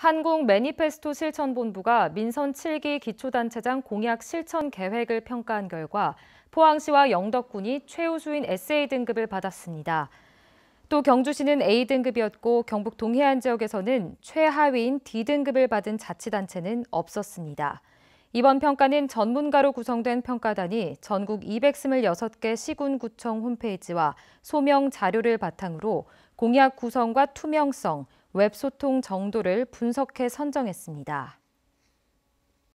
한국 매니페스토 실천본부가 민선 7기 기초단체장 공약 실천 계획을 평가한 결과 포항시와 영덕군이 최우수인 SA 등급을 받았습니다. 또 경주시는 A 등급이었고 경북 동해안 지역에서는 최하위인 D 등급을 받은 자치단체는 없었습니다. 이번 평가는 전문가로 구성된 평가단이 전국 226개 시군구청 홈페이지와 소명 자료를 바탕으로 공약 구성과 투명성, 웹 소통 정도를 분석해 선정했습니다.